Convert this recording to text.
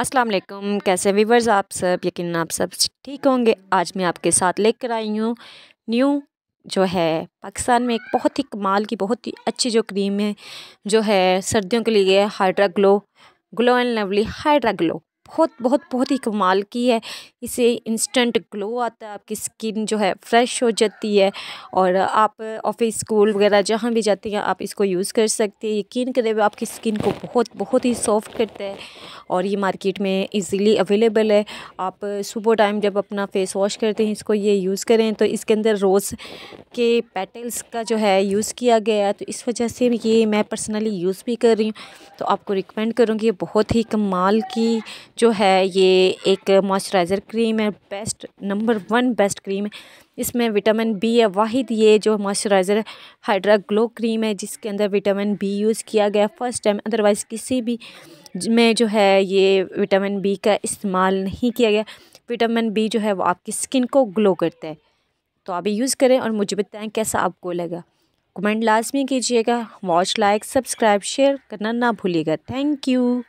अस्सलाम वालेकुम कैसे व्यूवर्स आप सब यकीन आप सब ठीक होंगे आज मैं आपके साथ लेकर आई हूँ न्यू जो है पाकिस्तान में एक बहुत ही कमाल की बहुत ही अच्छी जो क्रीम है जो है सर्दियों के लिए Hydra Glow Glow and Lovely Hydra Glow बहुत बहुत बहुत ही कमाल की है इसे इंस्टेंट ग्लो आता है आपकी स्किन जो है फ्रेश हो जाती है और आप ऑफिस स्कूल वगैरह जहाँ भी जाते हैं आप इसको यूज़ कर सकते हैं यकीन करें आपकी स्किन को बहुत बहुत ही सॉफ्ट करता है और ये मार्केट में इजीली अवेलेबल है आप सुबह टाइम जब अपना फेस वॉश करते हैं इसको ये यूज़ करें तो इसके अंदर रोज़ के पेटल्स का जो है यूज़ किया गया है तो इस वजह से ये मैं पर्सनली यूज़ भी कर रही हूँ तो आपको रिकमेंड करूँगी बहुत ही कमाल की जो है ये एक मॉइस्चराइज़र क्रीम है best number one best cream है इसमें विटामिन बी है वाहिद ये जो मॉइस्चराइज़र हाइड्रा ग्लो क्रीम है जिसके अंदर विटामिन बी यूज़ किया गया फर्स्ट टाइम अदरवाइज़ किसी भी में जो है ये विटामिन बी का इस्तेमाल नहीं किया गया विटामिन बी जो है वो आपकी स्किन को ग्लो करता है तो आप यूज़ करें और मुझे बताएं कैसा आपको लगा कमेंट लाजमी कीजिएगा वॉच लाइक सब्सक्राइब शेयर करना ना भूलिएगा थैंक यू